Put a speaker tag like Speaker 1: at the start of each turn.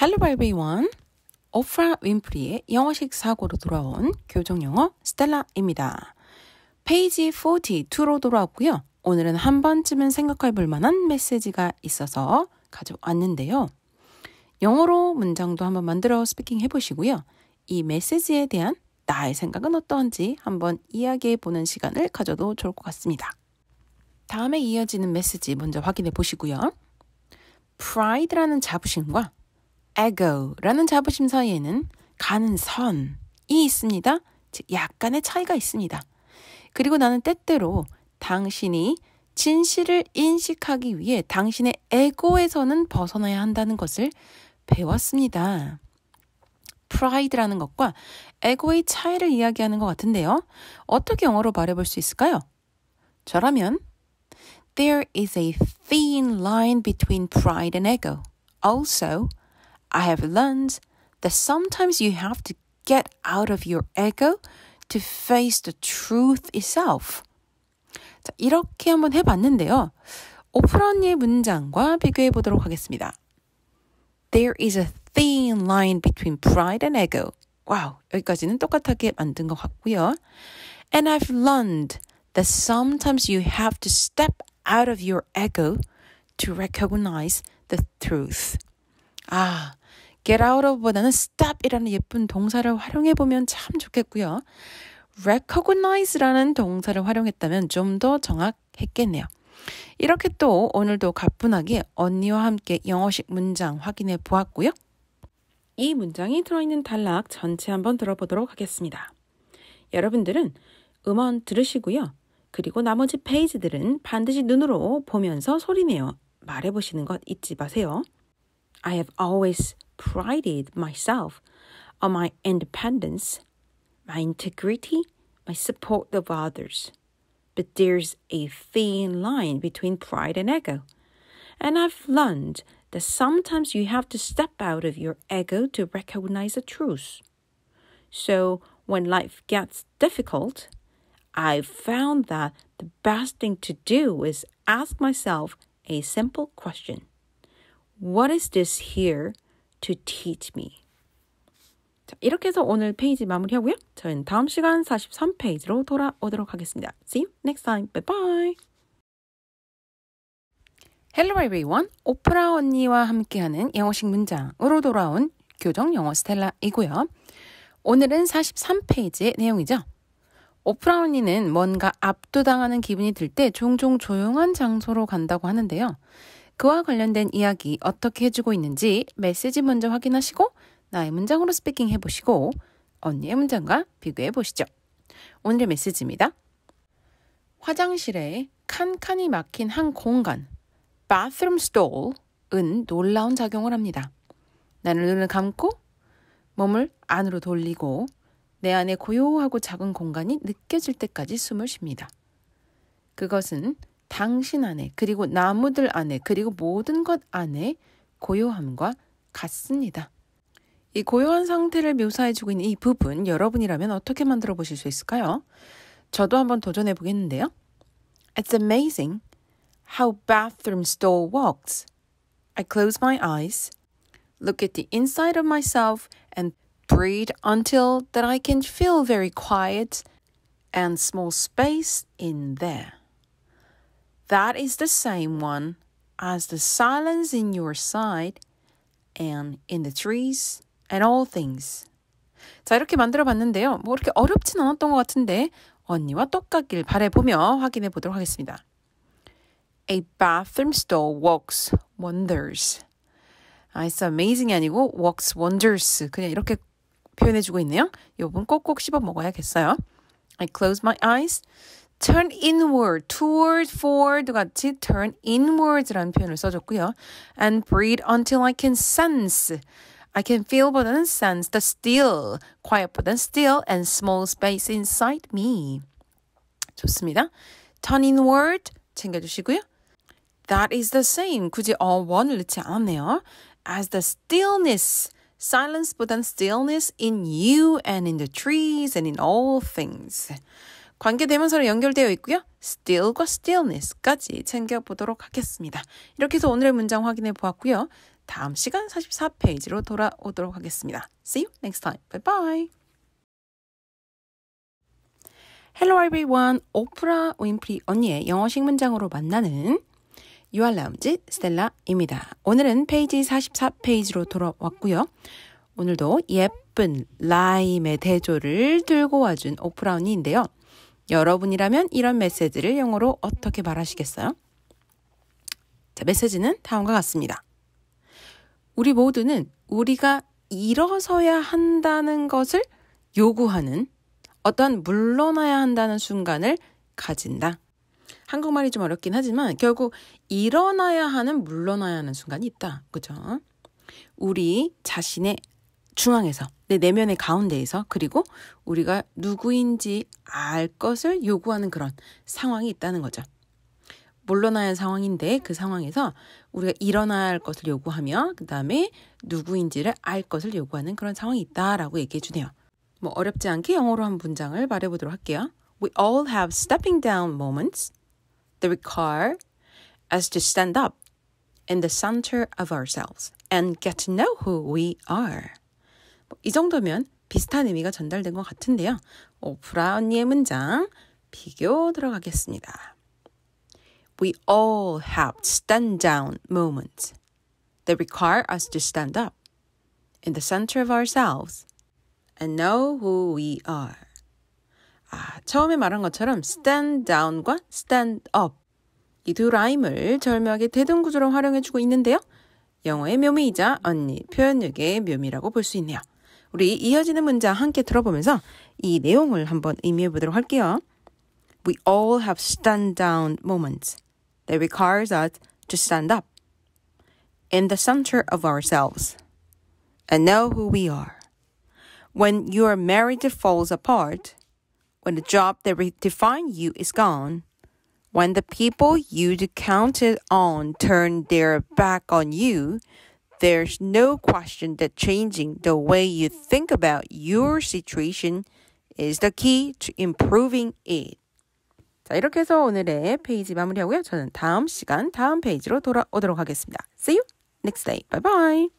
Speaker 1: Hello everyone. 오프라 윈프리의 영어식 사고로 돌아온 교정 영어 스텔라입니다. 페이지 42로 돌아왔고요. 오늘은 한 번쯤은 생각해 볼 만한 메시지가 있어서 가져왔는데요. 영어로 문장도 한번 만들어 스피킹 해 보시고요. 이 메시지에 대한 나의 생각은 어떠한지 한번 이야기해 보는 시간을 가져도 좋을 것 같습니다. 다음에 이어지는 메시지 먼저 확인해 보시고요. pride라는 자부심과 ago라는 자부심 사이에는 가는 선이 있습니다. 즉, 약간의 차이가 있습니다. 그리고 나는 때때로 당신이 진실을 인식하기 위해 당신의 에고에서는 벗어나야 한다는 것을 배웠습니다. 프라이드라는 것과 에고의 차이를 이야기하는 것 같은데요. 어떻게 영어로 말해볼 수 있을까요? 저라면 There is a thin line between pride and ego. Also, I have learned that sometimes you have to get out of your ego to face the truth itself. 자, 이렇게 한번 해봤는데요. 오프라 언니의 문장과 비교해 보도록 하겠습니다. There is a thin line between pride and ego. 와우, 여기까지는 똑같하게 만든 것 같고요. And I've learned that sometimes you have to step out of your ego to recognize the truth. 아, get out of보다는 stop이라는 예쁜 동사를 활용해 보면 참 좋겠고요. recognize라는 동사를 활용했다면 좀 더 정확했겠네요. 이렇게 또 오늘도 가뿐하게 언니와 함께 영어식 문장 확인해 보았고요. 이 문장이 들어있는 단락 전체 한번 들어보도록 하겠습니다. 여러분들은 음원 들으시고요. 그리고 나머지 페이지들은 반드시 눈으로 보면서 소리내어 말해보시는 것 잊지 마세요. I have always prided myself on my independence, my integrity, my support of others. But there's a thin line between pride and ego. And I've learned that sometimes you have to step out of your ego to recognize the truth. So when life gets difficult, I've found that the best thing to do is ask myself a simple question What is this here to teach me. 자, 이렇게 해서 오늘 페이지 마무리하고요. 저희는 다음 시간 43페이지로 돌아오도록 하겠습니다. See you next time. Bye bye. Hello everyone. 오프라 언니와 함께하는 영어식 문장으로 돌아온 교정 영어 스텔라이고요. 오늘은 43페이지의 내용이죠. 오프라 언니는 뭔가 압도당하는 기분이 들 때 종종 조용한 장소로 간다고 하는데요. 그와 관련된 이야기 어떻게 해주고 있는지 메시지 먼저 확인하시고 나의 문장으로 스피킹 해보시고 언니의 문장과 비교해 보시죠. 오늘의 메시지입니다. 화장실에 칸칸이 막힌 한 공간, bathroom stall은 놀라운 작용을 합니다. 나는 눈을 감고 몸을 안으로 돌리고 내 안에 고요하고 작은 공간이 느껴질 때까지 숨을 쉽니다. 그것은 당신 안에 그리고 나무들 안에 그리고 모든 것 안에 고요함과 같습니다. 이 고요한 상태를 묘사해주고 있는 이 부분 여러분이라면 어떻게 만들어 보실 수 있을까요? 저도 한번 도전해 보겠는데요. It's amazing how bathroom stall walks. I close my eyes, look at the inside of myself, and breathe until that I can feel very quiet and small space in there. That is the same one as the silence in your s i d e and in the trees and all things. 자, 이렇게 만들어 봤는데요. 뭐 그렇게 어렵진 않았던 것 같은데 언니와 똑같길 바래보며 확인해 보도록 하겠습니다. A bathroom stall walks wonders. it's a m a z i n g 아니고 walks wonders. 그냥 이렇게 표현해 주고 있네요. 요분 꼭꼭 씹어 먹어야겠어요. I close my eyes. turn inward, toward, forward 같이 turn inwards라는 표현을 써줬고요. And breathe until I can sense. I can feel but then sense the still, quiet but then still and small space inside me. 좋습니다. turn inward 챙겨주시고요. That is the same. 굳이 all one 넣지 않았네요. As the stillness, silence but then stillness in you and in the trees and in all things. 관계 대명사로 연결되어 있고요. still과 stillness까지 챙겨보도록 하겠습니다. 이렇게 해서 오늘의 문장 확인해 보았고요. 다음 시간 44페이지로 돌아오도록 하겠습니다. See you next time. Bye bye. Hello everyone. 오프라 윈프리 언니의 영어식 문장으로 만나는 유아 라운지 스텔라입니다. 오늘은 페이지 44페이지로 돌아왔고요. 오늘도 예쁜 라임의 대조를 들고 와준 오프라 언니인데요. 여러분이라면 이런 메시지를 영어로 어떻게 말하시겠어요? 자, 메시지는 다음과 같습니다. 우리 모두는 우리가 일어서야 한다는 것을 요구하는 어떤 물러나야 한다는 순간을 가진다. 한국말이 좀 어렵긴 하지만 결국 일어나야 하는 물러나야 하는 순간이 있다. 그죠? 우리 자신의 중앙에서 내 내면의 가운데에서 그리고 우리가 누구인지 알 것을 요구하는 그런 상황이 있다는 거죠. 물러나야 할 상황인데 그 상황에서 우리가 일어날 것을 요구하며 그 다음에 누구인지를 알 것을 요구하는 그런 상황이 있다라고 얘기해 주네요. 뭐 어렵지 않게 영어로 한 문장을 말해보도록 할게요. We all have stepping down moments that require us to stand up in the center of ourselves and get to know who we are. 이 정도면 비슷한 의미가 전달된 것 같은데요. 오프라 언니의 문장 비교 들어가겠습니다. We all have stand down moments that require us to stand up in the center of ourselves and know who we are. 아, 처음에 말한 것처럼 stand down과 stand up 이 두 라임을 절묘하게 대등 구조로 활용해주고 있는데요. 영어의 묘미이자 언니 표현력의 묘미라고 볼 수 있네요. 우리 이어지는 문장 함께 들어보면서 이 내용을 한번 의미해 보도록 할게요. We all have stand down moments that requires us to stand up in the center of ourselves and know who we are. When your marriage falls apart, when the job that defined you is gone, when the people you counted on turn their back on you, There's no question that changing the way you think about your situation is the key to improving it. 자, 이렇게 해서 오늘의 페이지 마무리하고요. 저는 다음 시간 다음 페이지로 돌아오도록 하겠습니다. See you next day. Bye bye.